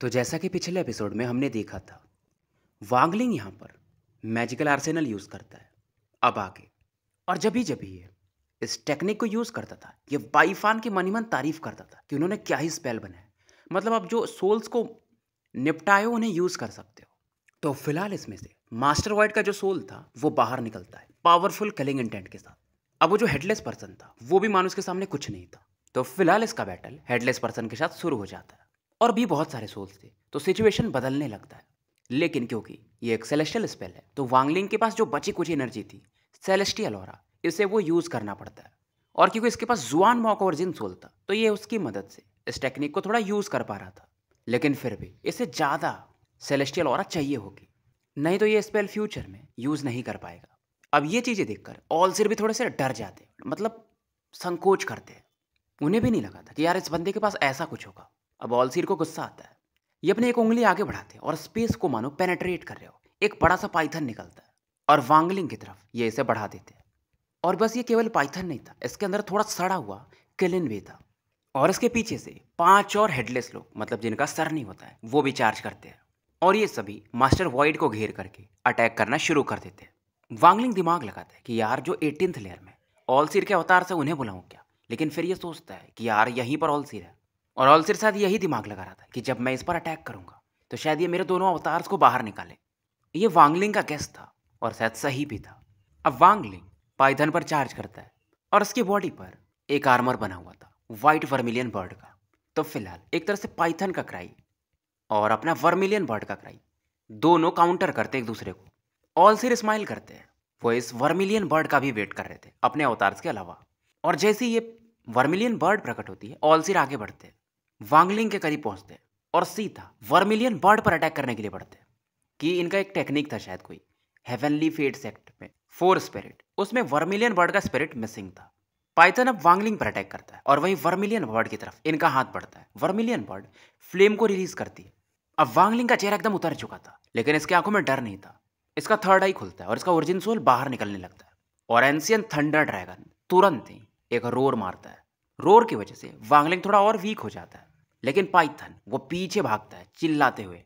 तो जैसा कि पिछले एपिसोड में हमने देखा था वांगलिंग यहाँ पर मैजिकल आर्सेनल यूज़ करता है अब आगे और जब ही जब ही ये इस टेक्निक को यूज़ करता था ये बाईफान की मनीमन तारीफ करता था कि उन्होंने क्या ही स्पेल बनाया मतलब आप जो सोल्स को निपटाए हो उन्हें यूज़ कर सकते हो तो फिलहाल इसमें से मास्टर वाइट का जो सोल था वो बाहर निकलता है पावरफुल कलिंग इंटेंट के साथ अब वो जो हेडलेस पर्सन था वो भी मानो उसके सामने कुछ नहीं था तो फिलहाल इसका बैटल हेडलेस पर्सन के साथ शुरू हो जाता है और भी बहुत सारे सोल्स थे तो सिचुएशन बदलने लगता है लेकिन क्योंकि ये एक सेलेस्टियल स्पेल है तो वांगलिंग के पास जो बची कुछ एनर्जी थी सेलेस्टियल और इसे वो यूज़ करना पड़ता है और क्योंकि इसके पास जुआन मॉक जिन सोल था तो ये उसकी मदद से इस टेक्निक को थोड़ा यूज़ कर पा रहा था लेकिन फिर भी इसे ज़्यादा सेलेस्टियल और चाहिए होगी नहीं तो ये स्पेल फ्यूचर में यूज़ नहीं कर पाएगा अब ये चीज़ें देखकर ऑल सिर भी थोड़े से डर जाते मतलब संकोच करते हैं उन्हें भी नहीं लगा था कि यार इस बंदे के पास ऐसा कुछ होगा अब ऑलसीर को गुस्सा आता है ये अपनी एक उंगली आगे बढ़ाते हैं और स्पेस को मानो पेनेट्रेट कर रहे हो एक बड़ा सा पाइथन निकलता है और वांगलिंग की तरफ ये इसे बढ़ा देते हैं और बस ये केवल पाइथन नहीं था इसके अंदर थोड़ा सड़ा हुआ किलिन भी था और इसके पीछे से पांच और हेडलेस लोग मतलब जिनका सर नहीं होता है वो भी चार्ज करते हैं और ये सभी मास्टर वॉइड को घेर करके अटैक करना शुरू कर देते हैं वांगलिंग दिमाग लगाते हैं कि यार जो एटीनथ लेयर में ऑलसीर के अवतार से उन्हें बुलाऊं क्या लेकिन फिर ये सोचता है कि यार यहीं पर ऑलसीर है और सिर साथ यही दिमाग लगा रहा था कि जब मैं इस पर अटैक करूंगा तो शायद ये मेरे दोनों अवतार्स को बाहर निकाले ये वांगलिंग का गेस्ट था और शायद सही भी था अब वांगलिंग पाइथन पर चार्ज करता है और उसकी बॉडी पर एक आर्मर बना हुआ था वाइट वर्मिलियन बर्ड का तो फिलहाल एक तरह से पाइथन का क्राई और अपना वर्मिलियन बर्ड का क्राई दोनों काउंटर करते एक दूसरे को ऑल सिर स्माइल करते हैं वो इस वर्मिलियन बर्ड का भी वेट कर रहे थे अपने अवतार के अलावा और जैसे ये वर्मिलियन बर्ड प्रकट होती है ऑल सिर आगे बढ़ते हैं वांगलिंग के करीब पहुंचते और सीधा वर्मिलियन बर्ड पर अटैक करने के लिए बढ़ते कि इनका एक टेक्निक था शायद कोई हेवनली फेट सेक्ट में फोर स्पिरिट उसमें वर्मिलियन बर्ड का स्पिरिट मिसिंग था पाइथन अब वांगलिंग पर अटैक करता है और वहीं वर्मिलियन बर्ड की तरफ इनका हाथ बढ़ता है वर्मिलियन बर्ड फ्लेम को रिलीज करती है अब वांगलिंग का चेहरा एकदम उतर चुका था लेकिन इसकी आंखों में डर नहीं था इसका थर्ड आई खुलता है और इसका ओरिजिन सोल बाहर निकलने लगता है और एंसियन थंडर ड्रैगन तुरंत ही एक रोर मारता है रोर की वजह से वांगलिंग थोड़ा और वीक हो जाता है लेकिन पाइथन वो पीछे भागता है चिल्लाते हुए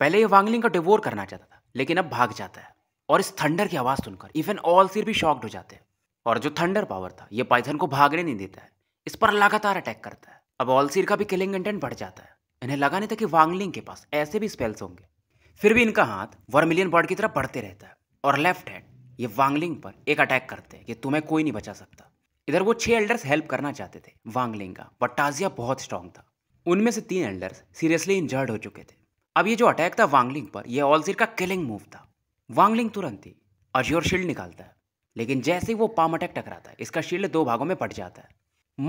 पहले ये वांगलिंग का डिवोर करना चाहता था लेकिन अब भाग जाता है और इस थंडर की आवाज़ सुनकर इवन ऑल सिर भी शॉक्ड हो जाते हैं और जो थंडर पावर था ये पाइथन को भागने नहीं देता है इस पर लगातार अटैक करता है अब ऑलसीर का भी किलिंग इंटेंट बढ़ जाता है इन्हें लगा नहीं था कि वांगलिंग के पास ऐसे भी स्पेल्स होंगे फिर भी इनका हाथ वर्मिलियन बर्ड की तरफ बढ़ते रहता है और लेफ्ट हैंड ये वांगलिंग पर एक अटैक करते हैं कि तुम्हें कोई नहीं बचा सकता इधर वो छह एल्डर्स हेल्प करना चाहते थे वांगलिंग का बट टाजिया बहुत स्ट्रांग था उनमें से तीन एल्डर्स सीरियसली इंजर्ड हो चुके थे अब ये जो अटैक था वांगलिंग पर यह ऑलसिर का किलिंग मूव था वांगलिंग तुरंत ही अजयोर शील्ड निकालता है लेकिन जैसे ही वो पाम अटैक टकराता है इसका शील्ड दो भागों में पट जाता है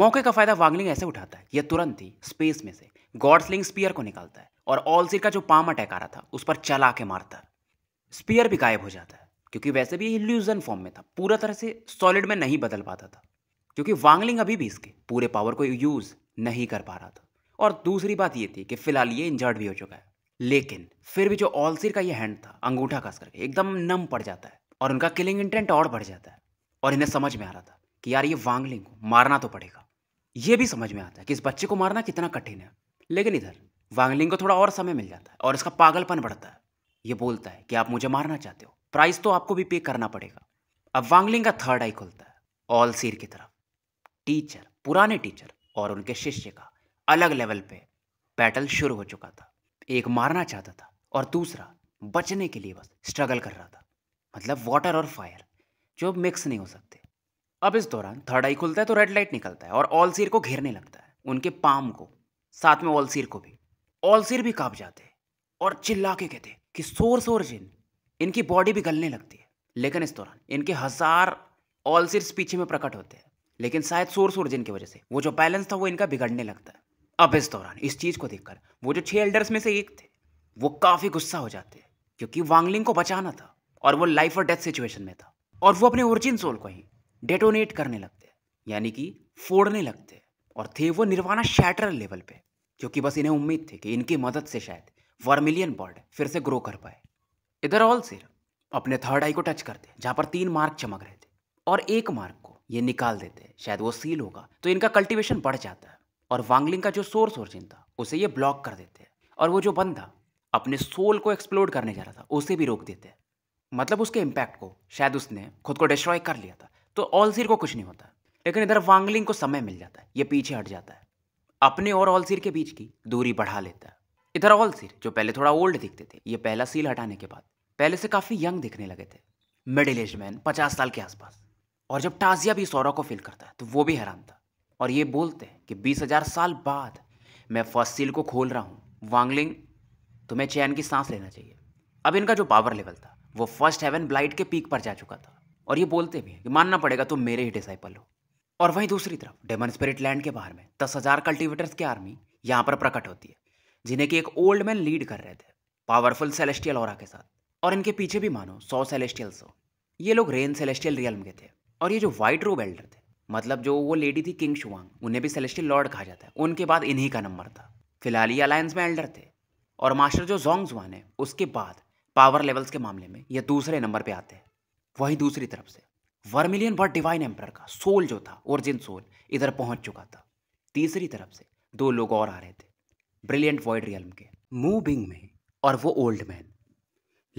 मौके का फायदा वांगलिंग ऐसे उठाता है यह तुरंत ही स्पेस में से गॉडस्लिंग स्पीयर को निकालता है और ऑलसिर का जो पाम अटैक आ रहा था उस पर चला के मारता है स्पीयर भी गायब हो जाता है क्योंकि वैसे भी इल्यूजन फॉर्म में था पूरा तरह से सॉलिड में नहीं बदल पाता था क्योंकि वांगलिंग अभी भी इसके पूरे पावर को यूज़ नहीं कर पा रहा था और दूसरी बात ये थी कि फिलहाल ये इंजर्ड भी हो चुका है लेकिन फिर भी जो ऑलसिर का ये हैंड था अंगूठा कस करके एकदम नम पड़ जाता है और उनका किलिंग इंटेंट और बढ़ जाता है और इन्हें समझ में आ रहा था कि यार ये वांगलिंग को मारना तो पड़ेगा ये भी समझ में आता है कि इस बच्चे को मारना कितना कठिन है लेकिन इधर वांगलिंग को थोड़ा और समय मिल जाता है और इसका पागलपन बढ़ता है ये बोलता है कि आप मुझे मारना चाहते हो प्राइस तो आपको भी पे करना पड़ेगा अब वांगलिंग का थर्ड आई खुलता है ऑल सीर की तरफ टीचर पुराने टीचर और उनके शिष्य का अलग लेवल पे बैटल शुरू हो चुका था एक मारना चाहता था और दूसरा बचने के लिए बस स्ट्रगल कर रहा था मतलब वाटर और फायर जो मिक्स नहीं हो सकते अब इस दौरान थर्ड आई खुलता है तो रेड लाइट निकलता है और ऑलसीर को घेरने लगता है उनके पाम को साथ में ऑलसीर को भी ऑलसीर भी काँप जाते और चिल्ला के कहते कि शोर शोर जिन इनकी बॉडी भी गलने लगती है लेकिन इस दौरान इनके हजार ऑलसीर्स पीछे में प्रकट होते हैं लेकिन शायद सोर सोर जिन की वजह से वो जो बैलेंस था वो इनका बिगड़ने लगता है अब इस दौरान इस चीज़ को देखकर वो जो छह एल्डर्स में से एक थे वो काफ़ी गुस्सा हो जाते हैं क्योंकि वांगलिंग को बचाना था और वो लाइफ और डेथ सिचुएशन में था और वो अपने ओरिजिन सोल को ही डेटोनेट करने लगते यानी कि फोड़ने लगते और थे वो निर्वाणा शैटर लेवल पे क्योंकि बस इन्हें उम्मीद थी कि इनकी मदद से शायद वर्मिलियन बॉर्ड फिर से ग्रो कर पाए इधर ऑल सिर अपने थर्ड आई को टच करते जहां पर तीन मार्क चमक रहे थे और एक मार्क को ये निकाल देते शायद वो सील होगा तो इनका कल्टीवेशन बढ़ जाता है और वांगलिंग का जो सोर्स ओरिजिन था उसे ये ब्लॉक कर देते हैं और वो जो था अपने सोल को एक्सप्लोर करने जा रहा था उसे भी रोक देते हैं मतलब उसके इम्पैक्ट को शायद उसने खुद को डिस्ट्रॉय कर लिया था तो ऑलसीर को कुछ नहीं होता लेकिन इधर वांगलिंग को समय मिल जाता है ये पीछे हट जाता है अपने और ऑलसीर के बीच की दूरी बढ़ा लेता है इधर ऑलसीर जो पहले थोड़ा ओल्ड दिखते थे ये पहला सील हटाने के बाद पहले से काफ़ी यंग दिखने लगे थे मिडिल एज मैन पचास साल के आसपास और जब टाजिया भी सौरव को फील करता है तो वो भी हैरान था और ये बोलते हैं कि बीस हजार साल बाद मैं फर्स्ट सील को खोल रहा हूँ वांगलिंग तुम्हें चैन की सांस लेना चाहिए अब इनका जो पावर लेवल था वो फर्स्ट हेवन ब्लाइट के पीक पर जा चुका था और ये बोलते भी हैं कि मानना पड़ेगा तुम मेरे ही डिसाइपल हो और वहीं दूसरी तरफ डेमन स्पिरिट लैंड के बाहर में दस हजार कल्टिवेटर्स की आर्मी यहाँ पर प्रकट होती है जिन्हें कि एक ओल्ड मैन लीड कर रहे थे पावरफुल सेलेस्टियल और के साथ और इनके पीछे भी मानो सौ सेलेस्टियल्स हो ये लोग रेन सेलेस्टियल रियल के थे और ये जो वाइट रूब एल्डर थे मतलब जो वो लेडी थी किंग शुआंग उन्हें भी सेलेस्टियल लॉर्ड कहा जाता है उनके बाद इन्हीं का नंबर था फिलहाल ये अलायंस में एल्डर थे और मास्टर जो जोंग जुआन है उसके बाद पावर लेवल्स के मामले में ये दूसरे नंबर पे आते हैं वही दूसरी तरफ से वर्मिलियन वर्ड डिवाइन एम्पर का सोल जो था ओरिजिन सोल इधर पहुंच चुका था तीसरी तरफ से दो लोग और आ रहे थे ब्रिलियंट वॉइड रियल के मू बिंग में और वो ओल्ड मैन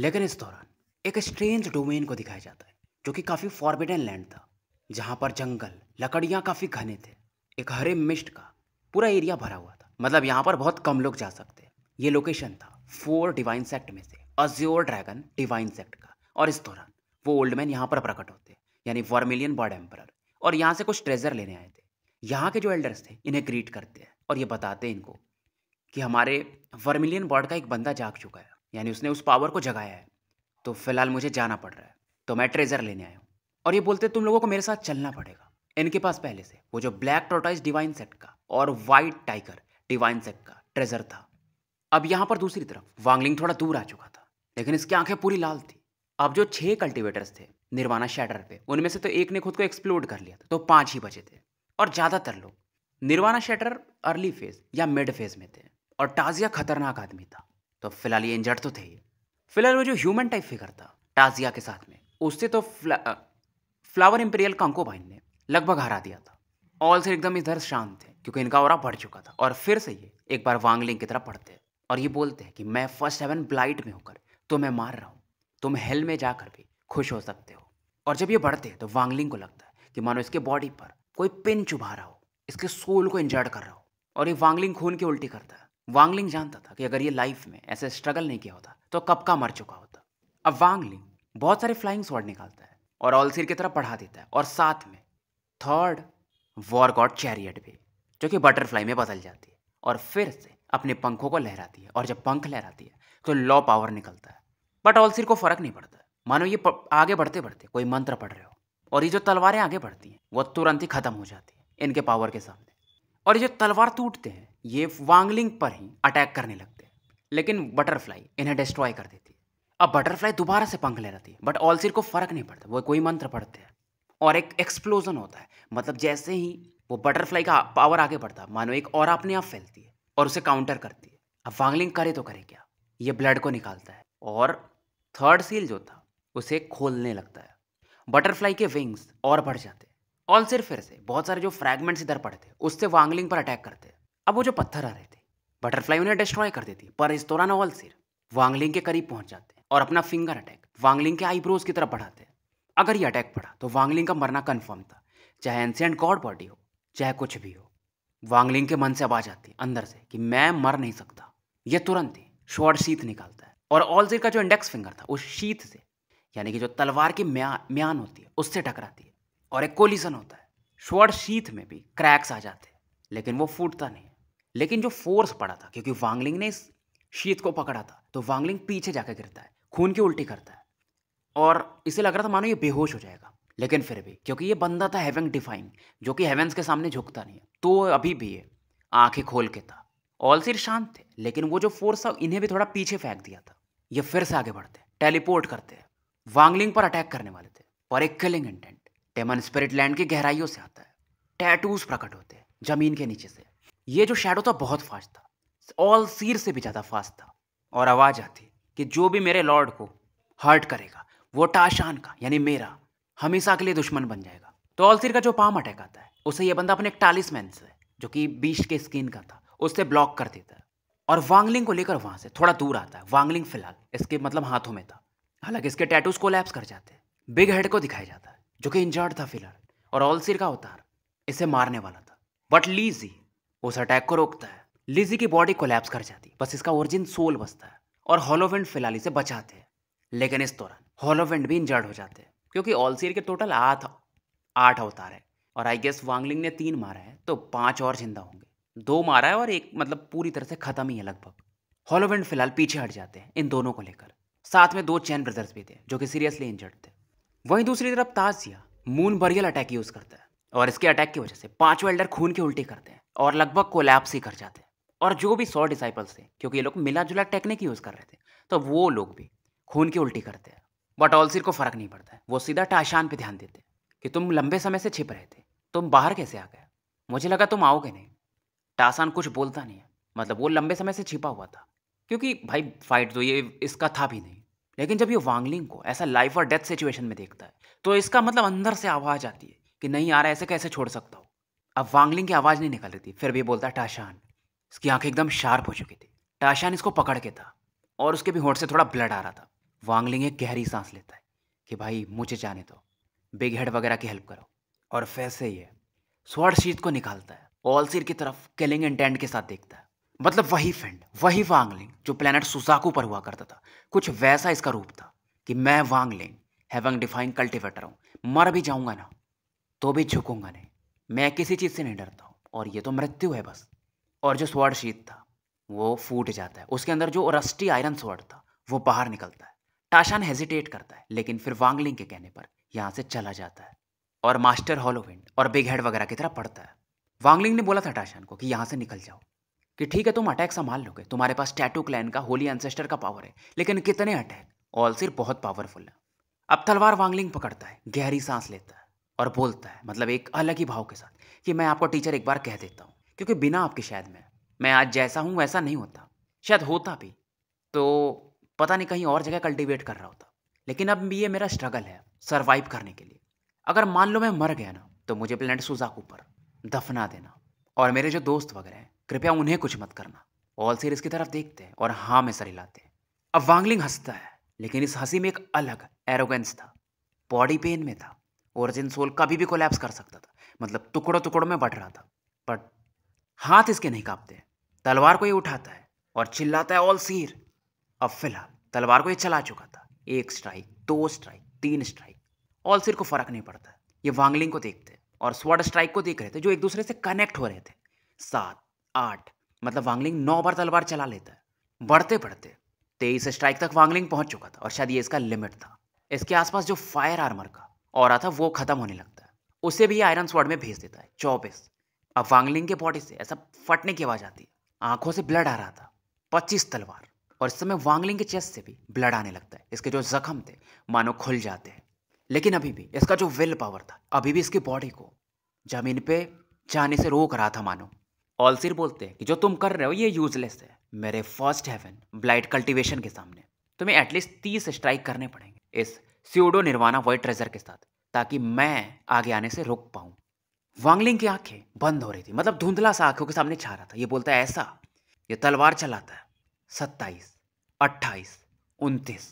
लेकिन इस दौरान एक स्ट्रेंज डोमेन को दिखाया जाता है जो कि काफ़ी फॉरबिडन लैंड था जहां पर जंगल लकड़ियां काफ़ी घने थे एक हरे मिस्ट का पूरा एरिया भरा हुआ था मतलब यहाँ पर बहुत कम लोग जा सकते ये लोकेशन था फोर डिवाइन सेक्ट में से अज्योर ड्रैगन डिवाइन सेक्ट का और इस दौरान वो ओल्ड मैन यहाँ पर प्रकट होते यानी वर्मिलियन बर्ड एम्पर और यहाँ से कुछ ट्रेजर लेने आए थे यहाँ के जो एल्डर्स थे इन्हें ग्रीट करते हैं और ये बताते हैं इनको कि हमारे वर्मिलियन बर्ड का एक बंदा जाग चुका है यानी उसने उस पावर को जगाया है तो फिलहाल मुझे जाना पड़ रहा है तो मैं ट्रेजर लेने आया और ये बोलते तुम लोगों को मेरे साथ चलना पड़ेगा इनके पास पहले से वो जो ब्लैक टोटाइज डिवाइन सेट का और वाइट टाइगर डिवाइन सेट का ट्रेजर था अब यहां पर दूसरी तरफ वांगलिंग थोड़ा दूर आ चुका था लेकिन इसकी आंखें पूरी लाल थी अब जो छह कल्टिवेटर्स थे निर्वाणा शेडर पे उनमें से तो एक ने खुद को एक्सप्लोड कर लिया था तो पांच ही बचे थे और ज़्यादातर लोग निर्वाणा शेटर अर्ली फेज या मिड फेज में थे और टाजिया खतरनाक आदमी था तो फिलहाल ये इंजर्ड तो थे ही फिलहाल वो जो ह्यूमन टाइप फिगर था टाजिया के साथ में उससे तो फ्लावर इंपेरियल अंको भाई ने लगभग हरा दिया था ऑल से एकदम इधर शांत थे क्योंकि इनका और बढ़ चुका था और फिर से ये एक बार वांगलिंग की तरह पढ़ते हैं और ये बोलते हैं कि मैं फर्स्ट हेवन ब्लाइट में होकर तुम्हें मार रहा हूँ तुम हेल में जाकर भी खुश हो सकते हो और जब ये बढ़ते हैं तो वांगलिंग को लगता है कि मानो इसके बॉडी पर कोई पिन चुभा रहा हो इसके सोल को इंजर्ड कर रहा हो और ये वांगलिंग खून की उल्टी करता है वांगलिंग जानता था कि अगर ये लाइफ में ऐसे स्ट्रगल नहीं किया होता तो कब का मर चुका होता अब वांगलिंग बहुत सारे फ्लाइंग स्वॉर्ड निकालता है और ऑलसीर की तरह पढ़ा देता है और साथ में थर्ड वॉर गॉड चैरियट भी जो कि बटरफ्लाई में बदल जाती है और फिर से अपने पंखों को लहराती है और जब पंख लहराती है तो लॉ पावर निकलता है बट ऑलसीर को फर्क नहीं पड़ता मानो ये आगे बढ़ते बढ़ते कोई मंत्र पढ़ रहे हो और ये जो तलवारें आगे बढ़ती हैं वो तुरंत ही खत्म हो जाती है इनके पावर के सामने और ये जो तलवार टूटते हैं ये वांगलिंग पर ही अटैक करने लगते हैं लेकिन बटरफ्लाई इन्हें डिस्ट्रॉय कर देती अब बटरफ्लाई दोबारा से पंख ले रहती है बट सिर को फर्क नहीं पड़ता वो कोई मंत्र पढ़ते हैं और एक एक्सप्लोजन होता है मतलब जैसे ही वो बटरफ्लाई का पावर आगे बढ़ता है मानो एक और अपने आप फैलती है और उसे काउंटर करती है अब वांगलिंग करे तो करे क्या ये ब्लड को निकालता है और थर्ड सील जो था उसे खोलने लगता है बटरफ्लाई के विंग्स और बढ़ जाते हैं सिर फिर से बहुत सारे जो फ्रैगमेंट्स इधर पड़ते हैं उससे वांगलिंग पर अटैक करते हैं अब वो जो पत्थर आ रहे थे बटरफ्लाई उन्हें डिस्ट्रॉय कर देती है पर इस दौरान ऑलसिर वांगलिंग के करीब पहुंच जाते और अपना फिंगर अटैक वांगलिंग के आईब्रोज की तरफ बढ़ाते अगर ये अटैक पड़ा तो वांगलिंग का मरना कन्फर्म था चाहे एंशियंट गॉड बॉडी हो चाहे कुछ भी हो वांगलिंग के मन से आवाज आती अंदर से कि मैं मर नहीं सकता यह तुरंत ही शॉर्ट शीत निकालता है और ऑलजीर का जो इंडेक्स फिंगर था उस शीत से यानी कि जो तलवार की म्या म्यान होती है उससे टकराती है और एक कोलिसन होता है शॉर्ट शीत में भी क्रैक्स आ जाते हैं लेकिन वो फूटता नहीं लेकिन जो फोर्स पड़ा था क्योंकि वांगलिंग ने इस शीत को पकड़ा था तो वांगलिंग पीछे जाकर गिरता है खून की उल्टी करता है और इसे लग रहा था मानो ये बेहोश हो जाएगा लेकिन फिर भी क्योंकि ये बंदा था हेवन डिफाइंग जो कि हेवेंस के सामने झुकता नहीं है तो अभी भी ये आंखें खोल के था ऑल सिर शांत थे लेकिन वो जो फोर्स था इन्हें भी थोड़ा पीछे फेंक दिया था ये फिर से आगे बढ़ते टेलीपोर्ट करते हैं वांगलिंग पर अटैक करने वाले थे पर एक killing intent demon spirit land की गहराइयों से आता है टैटूज प्रकट होते हैं जमीन के नीचे से ये जो शेडो था बहुत फास्ट था ऑल सीर से भी ज़्यादा फास्ट था और आवाज़ आती कि जो भी मेरे लॉर्ड को हर्ट करेगा वो टाशान का यानी मेरा हमेशा के लिए दुश्मन बन जाएगा तो ऑलसिर का जो पाम अटैक आता है उसे ये बंदा अपने एक टालिसमैन से जो कि बीच के स्किन का था उससे ब्लॉक कर देता है और वांगलिंग को लेकर वहां से थोड़ा दूर आता है वांगलिंग फिलहाल इसके मतलब हाथों में था हालांकि इसके टैटूज को लैप्स कर जाते हैं बिग हेड को दिखाया जाता है जो कि इंजर्ड था फिलहाल और ऑलसिर का अवतार इसे मारने वाला था बट लीजी उस अटैक को रोकता है लीजी की बॉडी कोलैप्स कर जाती है बस इसका ओरिजिन सोल बसता है और हॉलोवेंट फिलहाल इसे बचाते हैं लेकिन इस दौरान हॉलोवेंट भी इंजर्ड हो जाते हैं क्योंकि ऑल के टोटल आठ आठ अवतार है और आई गेस वांगलिंग ने तीन मारा है तो पांच और जिंदा होंगे दो मारा है और एक मतलब पूरी तरह से खत्म ही है लगभग हॉलोवेंट फिलहाल पीछे हट जाते हैं इन दोनों को लेकर साथ में दो चैन ब्रदर्स भी थे जो कि सीरियसली इंजर्ड थे वहीं दूसरी तरफ ताजिया मून बरियल अटैक यूज करता है और इसके अटैक की वजह से पांच एल्डर खून के उल्टे करते हैं और लगभग कोलैप्स ही कर जाते हैं और जो भी सौ डिसाइपल्स थे क्योंकि ये लोग मिला जुला टेक्निक यूज़ कर रहे थे तो वो लोग भी खून की उल्टी करते हैं बटौलसिर को फ़र्क नहीं पड़ता है वो सीधा टाशान पे ध्यान देते कि तुम लंबे समय से छिप रहे थे तुम बाहर कैसे आ गए मुझे लगा तुम आओगे नहीं टासान कुछ बोलता नहीं है मतलब वो लंबे समय से छिपा हुआ था क्योंकि भाई फाइट तो ये इसका था भी नहीं लेकिन जब ये वांगलिंग को ऐसा लाइफ और डेथ सिचुएशन में देखता है तो इसका मतलब अंदर से आवाज़ आती है कि नहीं आ रहा ऐसे कैसे छोड़ सकता हूँ अब वांगलिंग की आवाज़ नहीं निकल रही थी फिर भी बोलता टाशान इसकी आंखें एकदम शार्प हो चुकी थी टाशान इसको पकड़ के था और उसके भी होठ से थोड़ा ब्लड आ रहा था वांगलिंग एक गहरी सांस लेता है कि भाई मुझे जाने दो बिग हेड वगैरह की हेल्प करो और फैसे ही है शीत को निकालता है ऑलसीर की तरफ किलिंग इंटेंट के साथ देखता है मतलब वही फ्रेंड वही वांगलिंग जो प्लेनेट सुसाकू पर हुआ करता था कुछ वैसा इसका रूप था कि मैं वांगलिंग हैविंग डिफाइंग कल्टिवेटर हूँ मर भी जाऊँगा ना तो भी झुकूंगा नहीं मैं किसी चीज़ से नहीं डरता हूँ और ये तो मृत्यु है बस और जो स्वर्ड शीत था वो फूट जाता है उसके अंदर जो रस्टी आयरन स्वर्ड था वो बाहर निकलता है टाशान हेजिटेट करता है लेकिन फिर वांगलिंग के कहने पर यहाँ से चला जाता है और मास्टर हॉलोविंड और बिग हेड वगैरह की तरह पढ़ता है वांगलिंग ने बोला था टाशान को कि यहाँ से निकल जाओ कि ठीक है तुम अटैक संभाल लोगे तुम्हारे पास टैटू क्लैन का होली एंसेस्टर का पावर है लेकिन कितने अटैक ऑल सिर बहुत पावरफुल है अब तलवार वांगलिंग पकड़ता है गहरी सांस लेता है और बोलता है मतलब एक अलग ही भाव के साथ कि मैं आपको टीचर एक बार कह देता हूँ क्योंकि बिना आपके शायद मैं मैं आज जैसा हूँ वैसा नहीं होता शायद होता भी तो पता नहीं कहीं और जगह कल्टीवेट कर रहा होता लेकिन अब ये मेरा स्ट्रगल है सर्वाइव करने के लिए अगर मान लो मैं मर गया ना तो मुझे प्लेनेट सुजाक ऊपर दफना देना और मेरे जो दोस्त वगैरह हैं कृपया उन्हें कुछ मत करना ऑल सीरीज की तरफ देखते हैं और हाँ में सर हिलाते हैं अब वांगलिंग हंसता है लेकिन इस हंसी में एक अलग एरोगेंस था बॉडी पेन में था ओरिजिन सोल कभी भी कोलैप्स कर सकता था मतलब टुकड़ों टुकड़ों में बढ़ रहा था बट हाथ इसके नहीं कांपते तलवार को ये उठाता है और चिल्लाता है ऑल सीर अब फिलहाल तलवार को ये चला चुका था एक स्ट्राइक दो स्ट्राइक तीन स्ट्राइक ऑल सीर को फर्क नहीं पड़ता ये वांगलिंग को देखते और स्वर्ड स्ट्राइक को देख रहे थे जो एक दूसरे से कनेक्ट हो रहे थे सात आठ मतलब वांगलिंग नौ बार तलवार चला लेता है बढ़ते बढ़ते तेईस स्ट्राइक तक वांगलिंग पहुंच चुका था और शायद ये इसका लिमिट था इसके आसपास जो फायर आर्मर का और था वो खत्म होने लगता है उसे भी आयरन स्वर्ड में भेज देता है चौबीस अब वांगलिंग के बॉडी से ऐसा फटने की आवाज़ आती है आंखों से ब्लड आ रहा था पच्चीस तलवार और इस समय वांगलिंग के चेस्ट से भी ब्लड आने लगता है इसके जो जख्म थे मानो खुल जाते हैं लेकिन अभी भी इसका जो विल पावर था अभी भी इसकी बॉडी को जमीन पे जाने से रोक रहा था मानो ऑलसिर बोलते हैं कि जो तुम कर रहे हो ये यूजलेस है मेरे फर्स्ट हेवन ब्लाइट कल्टीवेशन के सामने तुम्हें एटलीस्ट तीस स्ट्राइक करने पड़ेंगे इस सियोडो निर्वाणा वाइट ट्रेजर के साथ ताकि मैं आगे आने से रोक पाऊँ वांगलिंग की आंखें बंद हो रही थी मतलब धुंधला सा आंखों के सामने छा रहा था ये बोलता है ऐसा ये तलवार चलाता है सत्ताईस अट्ठाईस उनतीस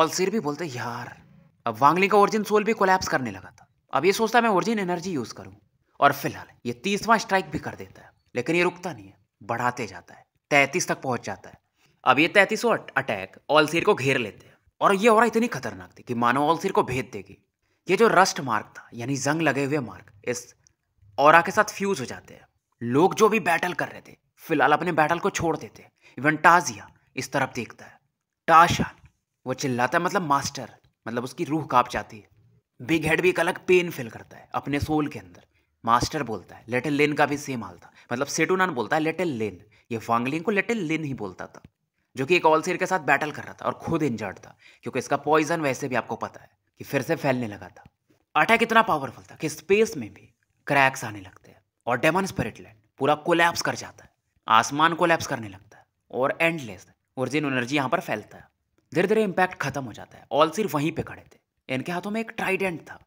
और सिर भी बोलते यार अब वांगलिंग का ओरिजिन सोल भी कोलैप्स करने लगा था अब ये सोचता है मैं ओरिजिन एनर्जी यूज़ करूँ और फिलहाल ये तीसवां स्ट्राइक भी कर देता है लेकिन ये रुकता नहीं है बढ़ाते जाता है तैतीस तक पहुंच जाता है अब ये तैंतीसों अटैक ऑलसीर को घेर लेते हैं और ये और इतनी खतरनाक थी कि मानो ऑलसीर को भेद देगी ये जो रस्ट मार्क था यानी जंग लगे हुए मार्क इस और के साथ फ्यूज हो जाते हैं लोग जो भी बैटल कर रहे थे फिलहाल अपने बैटल को छोड़ देते इवन टाजिया इस तरफ देखता है टाशा वो चिल्लाता है मतलब मास्टर मतलब उसकी रूह कांप जाती है बिग हेड भी एक अलग पेन फील करता है अपने सोल के अंदर मास्टर बोलता है लिटिल लेन का भी सेम हाल था मतलब सेटुनान बोलता है लिटिल लेन ये वांगलिंग को लिटिल लेन ही बोलता था जो कि एक ऑलसेर के साथ बैटल कर रहा था और खुद इंजर्ड था क्योंकि इसका पॉइजन वैसे भी आपको पता है कि फिर से फैलने लगा था अटैक इतना पावरफुल था कि स्पेस में भी क्रैक्स आने लगते हैं और डेमन स्पिरिट लैंड पूरा कोलैप्स कर जाता है आसमान कोलैप्स करने लगता है और एंडलेस ओरिजिन एनर्जी यहाँ पर फैलता है धीरे धीरे इम्पैक्ट खत्म हो जाता है ऑल सिर्फ वहीं पर खड़े थे इनके हाथों में एक ट्राइडेंट था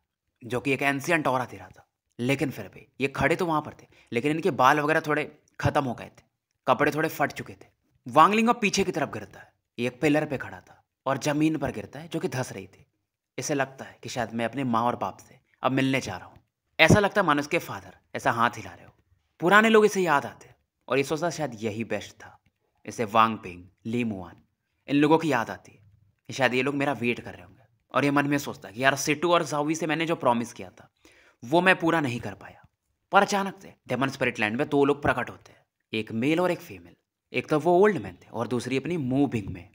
जो कि एक एंशियंट और दे रहा था लेकिन फिर भी ये खड़े तो वहाँ पर थे लेकिन इनके बाल वगैरह थोड़े खत्म हो गए थे कपड़े थोड़े फट चुके थे वांगलिंग अब पीछे की तरफ गिरता है एक पिलर पे खड़ा था और जमीन पर गिरता है जो कि धस रही थी इसे लगता है कि शायद मैं अपने माँ और बाप से अब मिलने जा रहा हूँ ऐसा लगता है मानो उसके फादर ऐसा हाथ हिला रहे हो पुराने लोग इसे याद आते और ये सोचता शायद यही बेस्ट था इसे वांग पिंग ली मुआन इन लोगों की याद आती है शायद ये लोग मेरा वेट कर रहे होंगे और ये मन में सोचता कि यार सिटू और जावी से मैंने जो प्रॉमिस किया था वो मैं पूरा नहीं कर पाया पर अचानक से डेमन स्पिरिट लैंड में दो लोग प्रकट होते हैं एक मेल और एक फीमेल एक तो वो ओल्ड मैन थे और दूसरी अपनी मूविंग में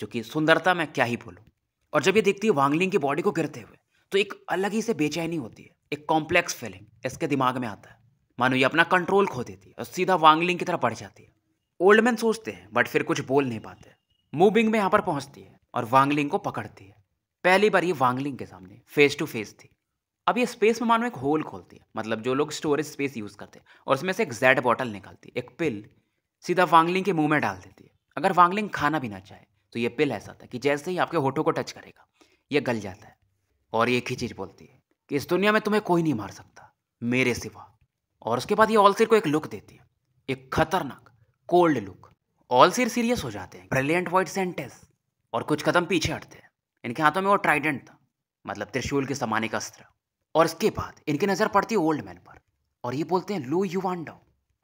जो कि सुंदरता मैं क्या ही बोलूँ और जब ये देखती है वांगलिंग की बॉडी को गिरते हुए तो एक अलग ही से बेचैनी होती है एक कॉम्प्लेक्स फीलिंग इसके दिमाग में आता है मानो ये अपना कंट्रोल खो देती है और सीधा वांगलिंग की तरह बढ़ जाती है ओल्ड मैन सोचते हैं बट फिर कुछ बोल नहीं पाते मूविंग में यहाँ पर पहुँचती है और वांगलिंग को पकड़ती है पहली बार ये वांगलिंग के सामने फेस टू फेस थी अब ये स्पेस में मानो एक होल खोलती है मतलब जो लोग स्टोरेज स्पेस यूज़ करते हैं और उसमें से एक जेड बॉटल निकालती है एक पिल सीधा वांगलिंग के मुंह में डाल देती है अगर वांगलिंग खाना भी ना चाहे तो ये पिल ऐसा था कि जैसे ही आपके होठों को टच करेगा ये गल जाता है और ये चीज बोलती है कि इस दुनिया में तुम्हें कोई नहीं मार सकता मेरे सिवा और उसके बाद ये ऑलसिर को एक लुक देती है एक खतरनाक कोल्ड लुक ऑलसिर सीरियस हो जाते हैं ब्रिलियंट वाइट सेंटेस और कुछ कदम पीछे हटते हैं इनके हाथों में वो ट्राइडेंट था मतलब त्रिशूल के समानिक अस्त्र और इसके बाद इनकी नज़र पड़ती है ओल्ड मैन पर और ये बोलते हैं लू युवांडो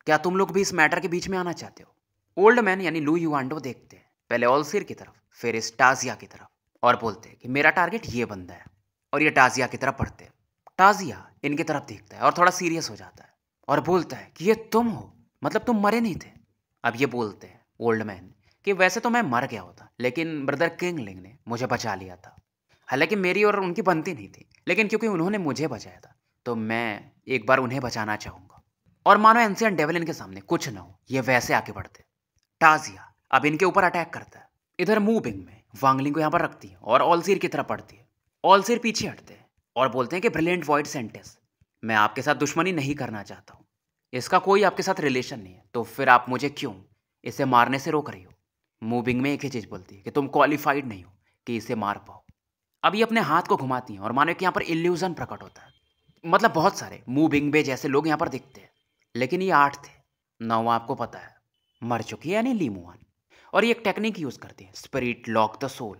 क्या तुम लोग भी इस मैटर के बीच में आना चाहते हो ओल्ड मैन यानी लू युवांडो देखते हैं पहले ऑलसिर की तरफ फिर इस टाजिया की तरफ और बोलते हैं कि मेरा टारगेट ये बंदा है और ये टाजिया की तरफ पढ़ते हैं टाजिया इनकी तरफ देखता है और थोड़ा सीरियस हो जाता है और बोलता है कि ये तुम हो मतलब तुम मरे नहीं थे अब ये बोलते हैं ओल्ड मैन कि वैसे तो मैं मर गया होता लेकिन ब्रदर किंगलिंग ने मुझे बचा लिया था हालांकि मेरी और उनकी बनती नहीं थी लेकिन क्योंकि उन्होंने मुझे बचाया था तो मैं एक बार उन्हें बचाना चाहूंगा और मानो एंसियन डेवल इनके सामने कुछ ना हो ये वैसे आगे बढ़ते टाजिया अब इनके ऊपर अटैक करता है इधर मूविंग में वांगलिंग को यहां पर रखती है और ऑलसीर की तरफ पड़ती है ऑल सिर पीछे हटते हैं और बोलते हैं कि ब्रिलियंट वॉइड सेंटेंस मैं आपके साथ दुश्मनी नहीं करना चाहता हूँ इसका कोई आपके साथ रिलेशन नहीं है तो फिर आप मुझे क्यों इसे मारने से रोक रही हो मूविंग में एक ही चीज़ बोलती है कि तुम क्वालिफाइड नहीं हो कि इसे मार पाओ अभी अपने हाथ को घुमाती हैं और मानो कि यहाँ पर इल्यूजन प्रकट होता है मतलब बहुत सारे मूविंग बे जैसे लोग यहाँ पर दिखते हैं लेकिन ये आठ थे नौ आपको पता है मर चुकी है यानी लीमुआन और ये एक टेक्निक यूज़ करती है spirit lock the soul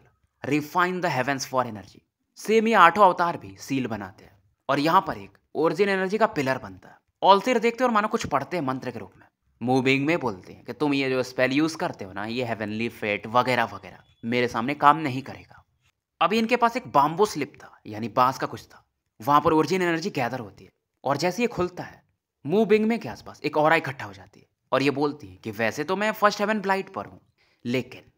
refine the heavens for energy same ही आठों अवतार भी सील बनाते हैं और यहाँ पर एक ओरिजिन एनर्जी का पिलर बनता है ऑलसीर देखते और मानो कुछ पढ़ते हैं मंत्र के रूप में मूविंग में बोलते हैं कि तुम ये जो स्पेल यूज़ करते हो ना ये हेवनली फेट वगैरह वगैरह मेरे सामने काम नहीं करेगा अभी इनके पास एक बाम्बू स्लिप था यानी बांस का कुछ था वहां पर ओरिजिन एनर्जी गैदर होती है और जैसे ये खुलता है मूविंग में के आसपास एक और इकट्ठा हो जाती है और ये बोलती है कि वैसे तो मैं फर्स्ट हेवन ब्लाइट पर हूँ लेकिन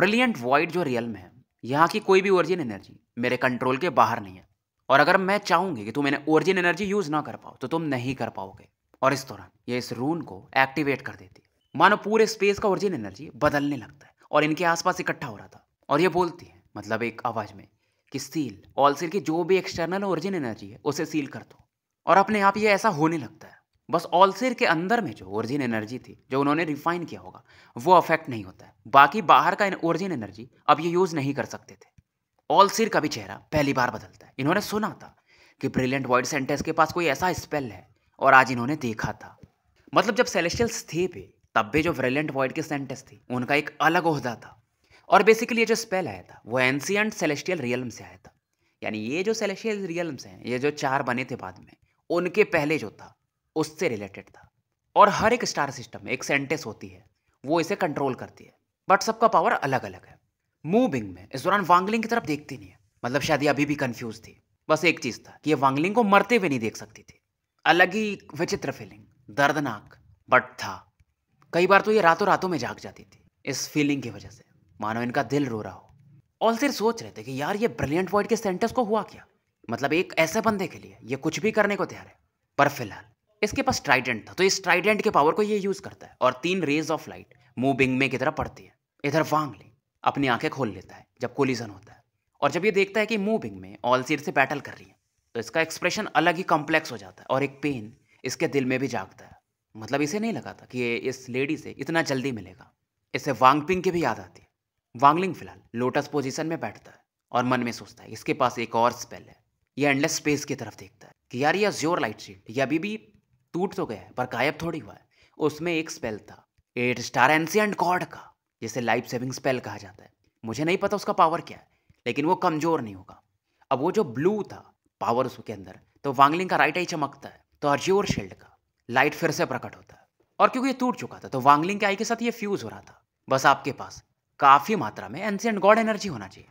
ब्रिलियंट वॉइड जो रियल में है यहाँ की कोई भी ओरिजिन एनर्जी मेरे कंट्रोल के बाहर नहीं है और अगर मैं चाहूँगी कि तुम इन्हें ओरिजिन एनर्जी यूज़ ना कर पाओ तो तुम नहीं कर पाओगे और इस दौरान ये इस रून को एक्टिवेट कर देती है मानो पूरे स्पेस का ओरिजिन एनर्जी बदलने लगता है और इनके आसपास इकट्ठा हो रहा था और ये बोलती है मतलब एक आवाज़ में कि सील ऑल सील की जो भी एक्सटर्नल ओरिजिन एनर्जी है उसे सील कर दो और अपने आप ये ऐसा होने लगता है बस ऑलसिर के अंदर में जो ओरिजिन एनर्जी थी जो उन्होंने रिफाइन किया होगा वो अफेक्ट नहीं होता है बाकी बाहर का ओरिजिन एनर्जी अब ये यूज़ नहीं कर सकते थे ऑलसिर का भी चेहरा पहली बार बदलता है इन्होंने सुना था कि ब्रिलियंट वर्ल्ड सेंटर्स के पास कोई ऐसा स्पेल है और आज इन्होंने देखा था मतलब जब सेलेस्टियल्स थे पे तब भी जो ब्रिलियंट वर्ल्ड के सेंटर्स थी उनका एक अलग अहदा था और बेसिकली ये जो स्पेल आया था वो एंशियंट सेलेस्टियल रियलम से आया था यानी ये जो सेलेस्टियल रियलम्स हैं ये जो चार बने थे बाद में उनके पहले जो था उससे रिलेटेड था और हर एक स्टार सिस्टम में एक सेंटेस होती है वो इसे कंट्रोल करती है बट सबका पावर अलग अलग है मूविंग में इस दौरान वांगलिंग की तरफ देखती नहीं है मतलब शायद ये अभी भी कंफ्यूज थी बस एक चीज़ था कि ये वांगलिंग को मरते हुए नहीं देख सकती थी अलग ही विचित्र फीलिंग दर्दनाक बट था कई बार तो ये रातों रातों में जाग जाती थी इस फीलिंग की वजह से मानो इनका दिल रो रहा हो और सिर्फ सोच रहे थे कि यार ये ब्रिलियंट वर्ड के सेंटेंस को हुआ क्या मतलब एक ऐसे बंदे के लिए ये कुछ भी करने को तैयार है पर फिलहाल इसके पास ट्राइडेंट था तो इस ट्राइडेंट के पावर को ये यूज करता है और तीन रेज ऑफ लाइट मूविंग में की तरह पड़ती है इधर वांग ली अपनी आंखें खोल लेता है जब कोलिजन होता है और जब ये देखता है कि मूविंग में ऑल सीर से बैटल कर रही है तो इसका एक्सप्रेशन अलग ही कॉम्प्लेक्स हो जाता है और एक पेन इसके दिल में भी जागता है मतलब इसे नहीं लगा था कि ये इस लेडी से इतना जल्दी मिलेगा इसे वांगपिंग की भी याद आती है वांगलिंग फिलहाल लोटस पोजिशन में बैठता है और मन में सोचता है इसके पास एक और स्पेल है ये एंडलेस स्पेस की तरफ देखता है कि यार ये जोर लाइट शील्ड ये अभी भी टूट तो गया है पर गायब थोड़ी हुआ है उसमें एक स्पेल था एट स्टार एंसियंट गॉड का जिसे लाइफ सेविंग स्पेल कहा जाता है मुझे नहीं पता उसका पावर क्या है लेकिन वो कमज़ोर नहीं होगा अब वो जो ब्लू था पावर उसके अंदर तो वांगलिंग का राइट आई चमकता है तो अर्ज्योर शील्ड का लाइट फिर से प्रकट होता है और क्योंकि ये टूट चुका था तो वांगलिंग के आई के साथ ये फ्यूज़ हो रहा था बस आपके पास काफ़ी मात्रा में एंशियंट गॉड एनर्जी होना चाहिए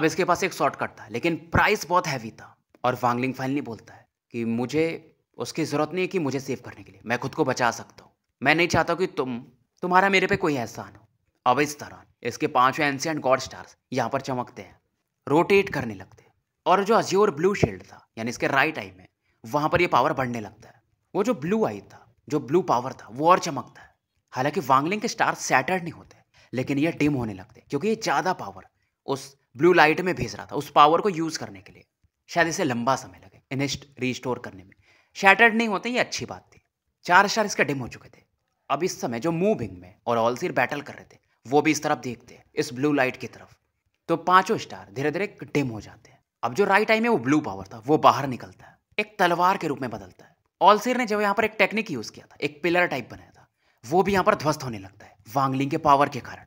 अब इसके पास एक शॉर्टकट था लेकिन प्राइस बहुत हैवी था और वांगलिंग फाइनली बोलता है कि मुझे उसकी ज़रूरत नहीं है कि मुझे सेव करने के लिए मैं खुद को बचा सकता हूँ मैं नहीं चाहता कि तुम तुम्हारा मेरे पे कोई एहसान हो अब इस तरह इसके पांचों एंशियंट गॉड स्टार्स यहाँ पर चमकते हैं रोटेट करने लगते हैं और जो अज्योर ब्लू शील्ड था यानी इसके राइट आई में वहाँ पर ये पावर बढ़ने लगता है वो जो ब्लू आई था जो ब्लू पावर था वो और चमकता है हालांकि वांगलिंग के स्टार सैटर्ड नहीं होते लेकिन ये डिम होने लगते क्योंकि ये ज़्यादा पावर उस ब्लू लाइट में भेज रहा था उस पावर को यूज़ करने के लिए शायद इसे लंबा समय लगे इन्हें रिस्टोर करने में शैटर्ड नहीं होते ये अच्छी बात थी चार स्टार इसके डिम हो चुके थे अब इस समय जो मूविंग में और ऑल सीर बैटल कर रहे थे वो भी इस तरफ देखते हैं इस ब्लू लाइट की तरफ तो पांचों स्टार धीरे धीरे डिम हो जाते हैं अब जो राइट आई में वो ब्लू पावर था वो बाहर निकलता है एक तलवार के रूप में बदलता है ऑल सीर ने जब यहाँ पर एक टेक्निक यूज किया था एक पिलर टाइप बनाया था वो भी यहाँ पर ध्वस्त होने लगता है वांगलिंग के पावर के कारण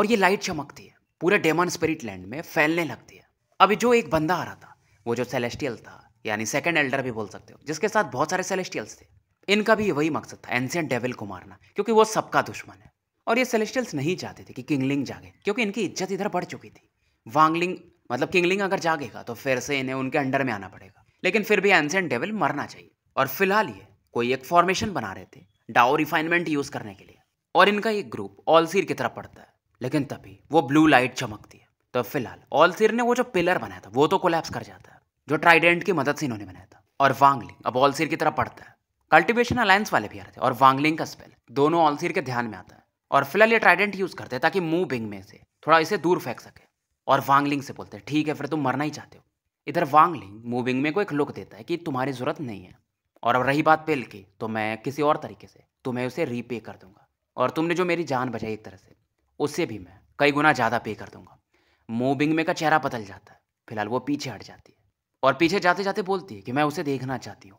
और ये लाइट चमकती है पूरे डेमन स्पिरिट लैंड में फैलने लगती है अभी जो एक बंदा आ रहा था वो जो सेलेस्टियल था यानी सेकेंड एल्डर भी बोल सकते हो जिसके साथ बहुत सारे सेलेस्टियल्स थे इनका भी वही मकसद था एंशियंट डेविल को मारना क्योंकि वो सबका दुश्मन है और ये सेलेस्टियल्स नहीं चाहते थे कि किंगलिंग जागे क्योंकि इनकी इज्जत इधर बढ़ चुकी थी वांगलिंग मतलब किंगलिंग अगर जागेगा तो फिर से इन्हें उनके अंडर में आना पड़ेगा लेकिन फिर भी एंशियंट डेविल मरना चाहिए और फिलहाल ये कोई एक फॉर्मेशन बना रहे थे डाओ रिफाइनमेंट यूज़ करने के लिए और इनका एक ग्रुप ऑलसीर की तरफ पड़ता है लेकिन तभी वो ब्लू लाइट चमकती है तो फिलहाल ऑलसीर ने वो जो पिलर बनाया था वो तो कोलैप्स कर जाता है जो ट्राइडेंट की मदद से इन्होंने बनाया था और वांगलिंग अब ऑलसीर की तरह पढ़ता है कल्टिवेशन अलायंस वाले भी आ रहे थे और वांगलिंग का स्पेल दोनों ऑलसीर के ध्यान में आता है और फिलहाल ये ट्राइडेंट यूज करते हैं ताकि मुंह बिंग में से थोड़ा इसे दूर फेंक सके और वांगलिंग से बोलते हैं ठीक है फिर तुम मरना ही चाहते हो इधर वांगलिंग मूविंग में को एक लुक देता है कि तुम्हारी जरूरत नहीं है और अब रही बात पेल की तो मैं किसी और तरीके से तुम्हें तो उसे रीपे कर दूंगा और तुमने जो मेरी जान बचाई एक तरह से उससे भी मैं कई गुना ज़्यादा पे कर दूंगा मूविंग में का चेहरा बदल जाता है फिलहाल वो पीछे हट जाती है और पीछे जाते जाते बोलती है कि मैं उसे देखना चाहती हूँ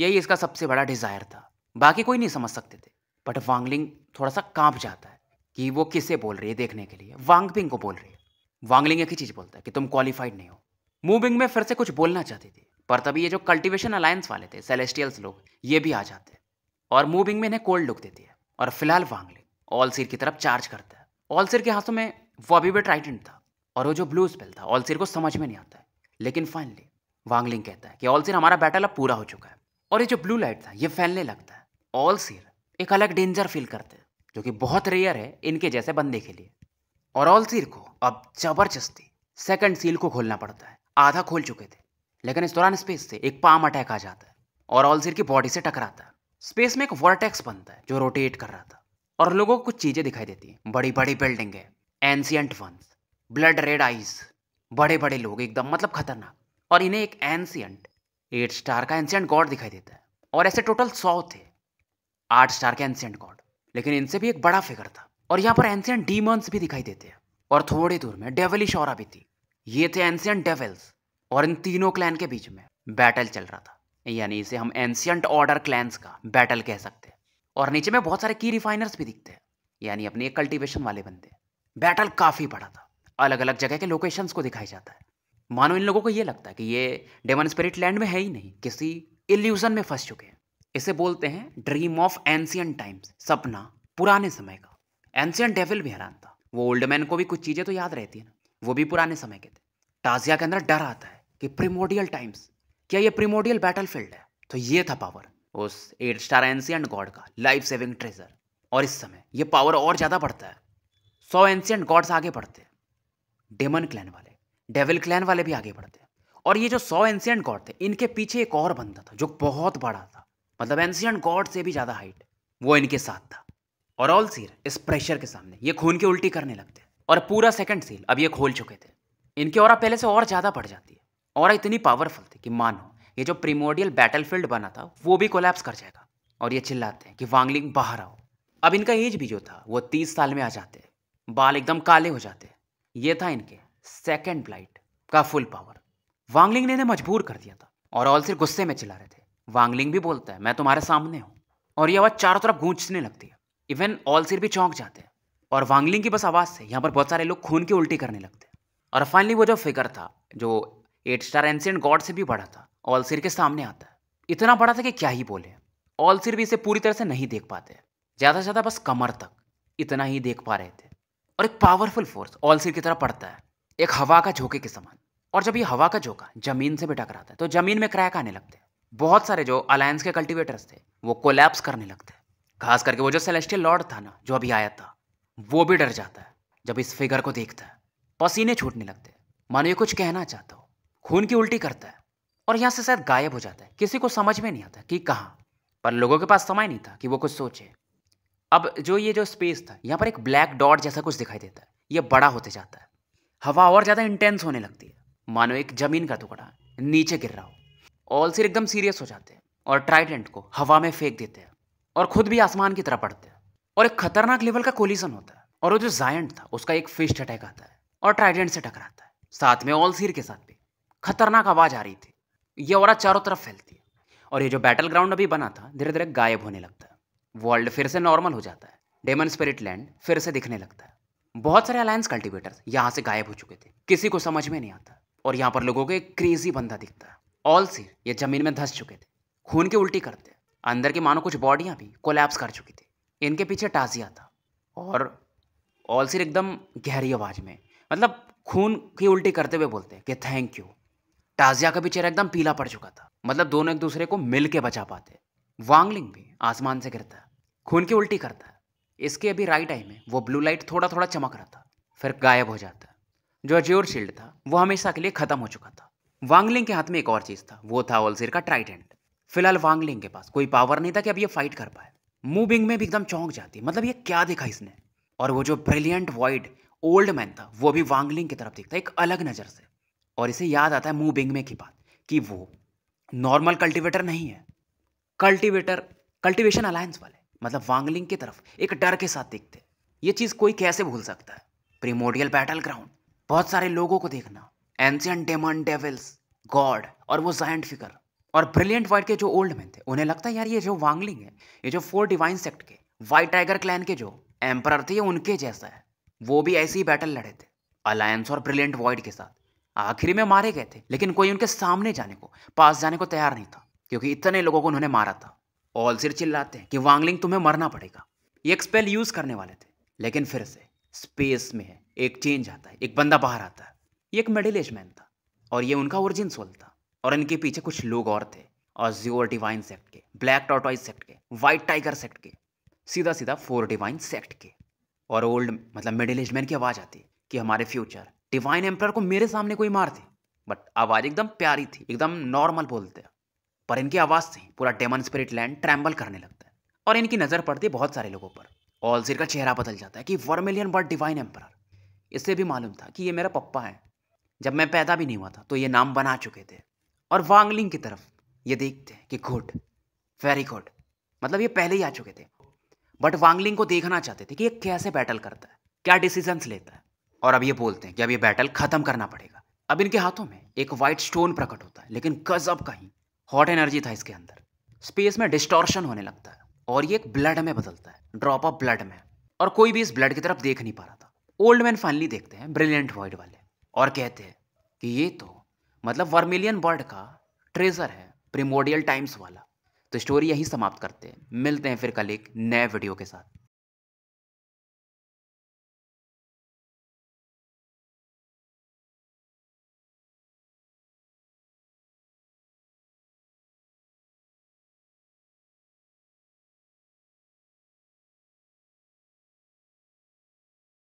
यही इसका सबसे बड़ा डिज़ायर था बाकी कोई नहीं समझ सकते थे बट वांगलिंग थोड़ा सा कांप जाता है कि वो किसे बोल रही है देखने के लिए वांगपिंग को बोल रही है वांगलिंग एक ही चीज़ बोलता है कि तुम क्वालिफाइड नहीं हो मूविंग में फिर से कुछ बोलना चाहती थी पर तभी ये जो कल्टिवेशन अलायंस वाले थे सेलेस्टियल्स लोग ये भी आ जाते हैं और मूविंग में इन्हें कोल्ड लुक देती है और फिलहाल वांगलिंग ऑलसिर की तरफ चार्ज करता है ऑलसिर के हाथों में वो अभी भी ट्राइटेंट था और वो जो ब्लू स्पेल था ऑलसिर को समझ में नहीं आता है लेकिन फाइनली वांगलिंग कहता है कि ऑलसिर हमारा बैटल अब पूरा हो चुका है और ये जो ब्लू लाइट था ये फैलने लगता है ऑलसिर एक अलग डेंजर फील करते हैं जो कि बहुत रेयर है इनके जैसे बंदे के लिए और ऑलसिर को अब जबरदस्ती सेकंड सील को खोलना पड़ता है आधा खोल चुके थे लेकिन इस दौरान स्पेस से एक पाम अटैक आ जाता है और सिर की बॉडी से टकराता है स्पेस में एक वर्टेक्स बनता है जो रोटेट कर रहा था और लोगों को कुछ चीज़ें दिखाई देती हैं बड़ी बड़ी बिल्डिंग है ancient ones blood red eyes बड़े बड़े लोग एकदम मतलब खतरनाक और इन्हें एक एंशियंट एट स्टार का एंशियंट गॉड दिखाई देता है और ऐसे टोटल सौ थे आठ स्टार के एंशियंट गॉड लेकिन इनसे भी एक बड़ा फिगर था और यहाँ पर एंशियंट डीमंस भी दिखाई देते हैं और थोड़ी दूर में डेवलिश और भी थी ये थे एंशियंट डेवल्स और इन तीनों क्लैन के बीच में बैटल चल रहा था यानी इसे हम एंशियंट ऑर्डर क्लैंस का बैटल कह सकते हैं और नीचे में बहुत सारे की रिफाइनर्स भी दिखते हैं यानी अपने कल्टीवेशन वाले बंदे बैटल काफ़ी बड़ा था अलग अलग जगह के लोकेशंस को दिखाया जाता है मानो इन लोगों को ये लगता है कि ये डेमन स्पिरिट लैंड में है ही नहीं किसी इल्यूजन में फंस चुके हैं इसे बोलते हैं ड्रीम ऑफ एंशियंट टाइम्स सपना पुराने समय का एंशियंट डेविल भी हैरान था वो ओल्ड मैन को भी कुछ चीज़ें तो याद रहती है ना वो भी पुराने समय के थे टाजिया के अंदर डर आता है कि प्रिमोडियल टाइम्स क्या ये प्रिमोडियल बैटल फील्ड है तो ये था पावर उस एट स्टार एंशियंट गॉड का लाइफ सेविंग ट्रेजर और इस समय ये पावर और ज़्यादा बढ़ता है सौ एंशियंट गॉड्स आगे बढ़ते हैं डेमन क्लैन वाले डेविल क्लैन वाले भी आगे बढ़ते हैं और ये जो सौ एंशियंट गॉड थे इनके पीछे एक और बंदा था जो बहुत बड़ा था मतलब एंशियंट गॉड से भी ज़्यादा हाइट वो इनके साथ था और ऑल सीर इस प्रेशर के सामने ये खून की उल्टी करने लगते और पूरा सेकंड सील अब ये खोल चुके थे इनकी और पहले से और ज़्यादा बढ़ जाती है और इतनी पावरफुल थी कि मानो ये जो प्रीमोडियल बैटलफील्ड बना था वो भी कोलैप्स कर जाएगा और ये चिल्लाते हैं कि वांगलिंग बाहर आओ अब इनका एज भी जो था वो तीस साल में आ जाते बाल एकदम काले हो जाते ये था इनके सेकेंड ब्लाइट का फुल पावर वांगलिंग ने मजबूर कर दिया था और ऑल सिर्फ गुस्से में चिल्ला रहे थे वांगलिंग भी बोलता है मैं तुम्हारे सामने हूं और ये आवाज़ चारों तरफ गूंजने लगती है इवन ऑल सिर भी चौंक जाते हैं और वांगलिंग की बस आवाज़ से यहाँ पर बहुत सारे लोग खून की उल्टी करने लगते हैं और फाइनली वो जो फिगर था जो एट स्टार एंशियंट गॉड से भी बड़ा था ऑल सिर के सामने आता है इतना बड़ा था कि क्या ही बोले ऑल सिर भी इसे पूरी तरह से नहीं देख पाते ज़्यादा से ज़्यादा बस कमर तक इतना ही देख पा रहे थे और एक पावरफुल फोर्स ऑल सिर की तरह पड़ता है एक हवा का झोंके के समान और जब ये हवा का झोंका जमीन से भी टकराता है तो जमीन में क्रैक आने लगते हैं बहुत सारे जो अलायंस के कल्टीवेटर्स थे वो कोलैप्स करने लगते हैं खास करके वो जो सेलेस्टियल लॉर्ड था ना जो अभी आया था वो भी डर जाता है जब इस फिगर को देखता है पसीने छूटने लगते हैं मानो ये कुछ कहना चाहता हो खून की उल्टी करता है और यहाँ से शायद गायब हो जाता है किसी को समझ में नहीं आता कि कहाँ पर लोगों के पास समय नहीं था कि वो कुछ सोचे अब जो ये जो स्पेस था यहाँ पर एक ब्लैक डॉट जैसा कुछ दिखाई देता है ये बड़ा होते जाता है हवा और ज़्यादा इंटेंस होने लगती है मानो एक जमीन का टुकड़ा नीचे गिर रहा हो ऑल सिर एकदम सीरियस हो जाते हैं और ट्राइडेंट को हवा में फेंक देते हैं और खुद भी आसमान की तरह पड़ते हैं और एक खतरनाक लेवल का कोलिजन होता है और वो जो जायंट था उसका एक फिस्ट अटैक आता है और ट्राइडेंट से टकराता है साथ में ऑल सिर के साथ भी खतरनाक आवाज़ आ रही थी ये और चारों तरफ फैलती है और ये जो बैटल ग्राउंड अभी बना था धीरे धीरे गायब होने लगता है वर्ल्ड फिर से नॉर्मल हो जाता है डेमन स्पिरिट लैंड फिर से दिखने लगता है बहुत सारे अलायंस कल्टिवेटर यहाँ से गायब हो चुके थे किसी को समझ में नहीं आता और यहाँ पर लोगों को एक क्रेजी बंदा दिखता है ऑल सिर ये जमीन में धस चुके थे खून की उल्टी करते अंदर की मानो कुछ बॉडियाँ भी कोलैप्स कर चुकी थी इनके पीछे टाजिया था और ऑल सिर एकदम गहरी आवाज़ में मतलब खून की उल्टी करते हुए बोलते हैं कि थैंक यू टाजिया का भी चेहरा एकदम पीला पड़ चुका था मतलब दोनों एक दूसरे को मिल के बचा पाते वांगलिंग भी आसमान से गिरता है खून की उल्टी करता है इसके अभी राइट आई में वो ब्लू लाइट थोड़ा थोड़ा चमक रहा था फिर गायब हो जाता जो अज्योर शील्ड था वो हमेशा के लिए खत्म हो चुका था वांगलिंग के हाथ में एक और चीज़ था वो था ओलसिर का ट्राइडेंट फिलहाल वांगलिंग के पास कोई पावर नहीं था कि अब ये फाइट कर पाए मूविंग में भी एकदम चौंक जाती मतलब ये क्या देखा इसने और वो जो ब्रिलियंट वाइड ओल्ड मैन था वो भी वांगलिंग की तरफ देखता एक अलग नज़र से और इसे याद आता है मूविंग में की बात कि वो नॉर्मल कल्टिवेटर नहीं है कल्टिवेटर कल्टिवेशन अलायंस वाले मतलब वांगलिंग की तरफ एक डर के साथ देखते ये चीज़ कोई कैसे भूल सकता है प्रीमोडियल बैटल ग्राउंड बहुत सारे लोगों को देखना एंशियंट डेमन डेविल्स गॉड और वो जायंट फिगर और ब्रिलियंट वाइट के जो ओल्ड मैन थे उन्हें लगता है यार ये जो वांगलिंग है ये जो फोर डिवाइन सेक्ट के वाइट टाइगर क्लैन के जो एम्पर थे उनके जैसा है वो भी ऐसे ही बैटल लड़े थे अलायंस और ब्रिलियंट वाइट के साथ आखिरी में मारे गए थे लेकिन कोई उनके सामने जाने को पास जाने को तैयार नहीं था क्योंकि इतने लोगों को उन्होंने मारा था ऑल सिर चिल्लाते हैं कि वांगलिंग तुम्हें मरना पड़ेगा ये एक स्पेल यूज़ करने वाले थे लेकिन फिर से स्पेस में है एक चेंज आता है एक बंदा बाहर आता है ये एक मिडिल एज मैन था और ये उनका ओरिजिन सोल था और इनके पीछे कुछ लोग और थे और जियोर डिवाइन सेक्ट के ब्लैक टॉटॉइज सेक्ट के वाइट टाइगर सेक्ट के सीधा सीधा फोर डिवाइन सेक्ट के और ओल्ड मतलब मिडिल एज मैन की आवाज़ आती है कि हमारे फ्यूचर डिवाइन एम्पर को मेरे सामने कोई मार दे बट आवाज़ एकदम प्यारी थी एकदम नॉर्मल बोलते पर इनकी आवाज़ से पूरा डेमन स्पिरिट लैंड ट्रैम्बल करने लगता है और इनकी नज़र पड़ती है बहुत सारे लोगों पर ऑलसिर का चेहरा बदल जाता है कि वर्मिलियन बर्ड डिवाइन एम्पर इससे भी मालूम था कि ये मेरा पप्पा है जब मैं पैदा भी नहीं हुआ था तो ये नाम बना चुके थे और वांगलिंग की तरफ ये देखते हैं कि गुड वेरी गुड मतलब ये पहले ही आ चुके थे बट वांगलिंग को देखना चाहते थे कि ये कैसे बैटल करता है क्या डिसीजंस लेता है और अब ये बोलते हैं कि अब ये बैटल खत्म करना पड़ेगा अब इनके हाथों में एक व्हाइट स्टोन प्रकट होता है लेकिन गजब कहीं हॉट एनर्जी था इसके अंदर स्पेस में डिस्टॉर्शन होने लगता है और ये एक ब्लड में बदलता है ड्रॉप ऑफ ब्लड में और कोई भी इस ब्लड की तरफ देख नहीं पा रहा था ओल्ड मैन फाइनली देखते हैं ब्रिलियंट वर्ल्ड वाले और कहते हैं कि ये तो मतलब वर्मिलियन वर्ल्ड का ट्रेजर है प्रिमोडियल टाइम्स वाला तो स्टोरी यही समाप्त करते हैं मिलते हैं फिर कल एक नए वीडियो के साथ